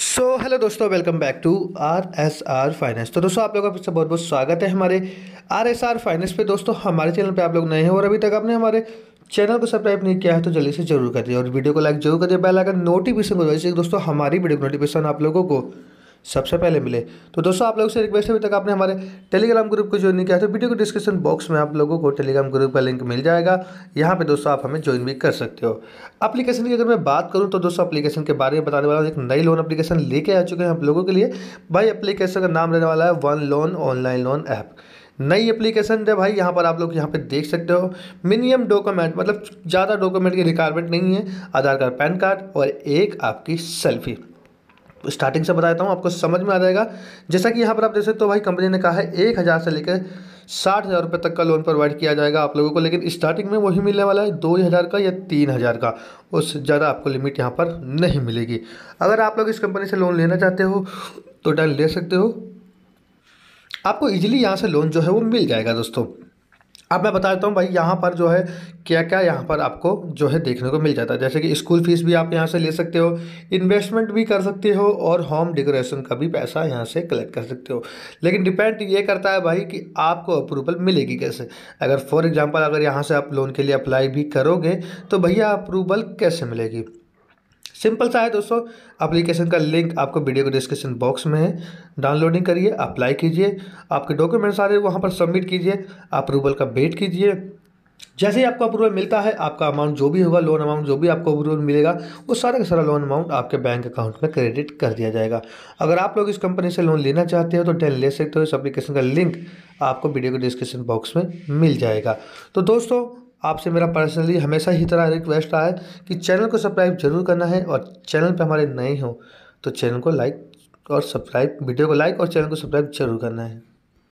सो so, hello दोस्तों welcome back to R S R finance तो दोस्तों आप लोगों का बहुत बहुत स्वागत है हमारे आर एस आर फाइनेंस पे दोस्तों हमारे चैनल पे आप लोग नए हैं और अभी तक आपने हमारे चैनल को सब्सक्राइब नहीं किया है तो जल्दी से जरूर कर दिए और वीडियो को लाइक जरूर दिए बेल आइकन नोटिफिकेशन को दोस्तों हमारी वीडियो नोटिफिकेशन आप लोगों को सबसे पहले मिले तो दोस्तों आप लोगों से रिक्वेस्ट अभी तक आपने हमारे टेलीग्राम ग्रुप को ज्वाइन नहीं किया तो वीडियो को डिस्क्रिप्शन बॉक्स में आप लोगों को टेलीग्राम ग्रुप का लिंक मिल जाएगा यहाँ पे दोस्तों आप हमें ज्वाइन भी कर सकते हो अपलीकेशन की अगर मैं बात करूँ तो दोस्तों अपलीकेशन के बारे में बताने वाला हूँ एक नई लोन अपलीकेशन लेके आ चुके हैं आप लोगों के लिए भाई अपलीकेशन का नाम रहने वाला है one loan online loan app नई एप्लीकेशन है भाई यहाँ पर आप लोग यहाँ पे देख सकते हो मिनिमम डॉक्यूमेंट मतलब ज़्यादा डॉक्यूमेंट की रिक्वायरमेंट नहीं है आधार कार्ड पैन कार्ड और एक आपकी सेल्फी स्टार्टिंग से बताता हूँ आपको समझ में आ जाएगा जैसा कि यहाँ पर आप देख सकते हो भाई कंपनी ने कहा है एक हज़ार से लेकर साठ हज़ार रुपये तक का लोन प्रोवाइड किया जाएगा आप लोगों को लेकिन स्टार्टिंग में वही मिलने वाला है दो हज़ार का या तीन हज़ार का उससे ज़्यादा आपको लिमिट यहाँ पर नहीं मिलेगी अगर आप लोग इस कंपनी से लोन लेना चाहते हो तो डायरेक्ट ले सकते हो आपको इजिली यहाँ से लोन जो है वो मिल जाएगा दोस्तों अब मैं बता देता हूँ भाई यहाँ पर जो है क्या क्या यहाँ पर आपको जो है देखने को मिल जाता है जैसे कि स्कूल फीस भी आप यहाँ से ले सकते हो इन्वेस्टमेंट भी कर सकते हो और होम डेकोरेशन का भी पैसा यहाँ से कलेक्ट कर सकते हो लेकिन डिपेंड तो ये करता है भाई कि आपको अप्रूवल मिलेगी कैसे अगर फॉर एग्ज़ाम्पल अगर यहाँ से आप लोन के लिए अप्लाई भी करोगे तो भैया अप्रूवल कैसे मिलेगी सिंपल सा है दोस्तों एप्लीकेशन का लिंक आपको वीडियो के डिस्क्रिप्शन बॉक्स में है डाउनलोडिंग करिए अप्लाई कीजिए आपके डॉक्यूमेंट्स रहे हैं वहाँ पर सबमिट कीजिए अप्रूवल का वेट कीजिए जैसे ही आपको अप्रूवल मिलता है आपका अमाउंट जो भी होगा लोन अमाउंट जो भी आपको अप्रूवल मिलेगा वो सारा का सारा लोन अमाउंट आपके बैंक अकाउंट में क्रेडिट कर दिया जाएगा अगर आप लोग इस कंपनी से लोन लेना चाहते हो तो टेन ले सकते हो इस अप्लीकेशन का लिंक आपको वीडियो के डिस्क्रिप्शन बॉक्स में मिल जाएगा तो दोस्तों आपसे मेरा पर्सनली हमेशा ही तरह रिक्वेस्ट रहा है कि चैनल को सब्सक्राइब जरूर करना है और चैनल पे हमारे नए हों तो चैनल को लाइक और सब्सक्राइब वीडियो को लाइक और चैनल को सब्सक्राइब जरूर करना है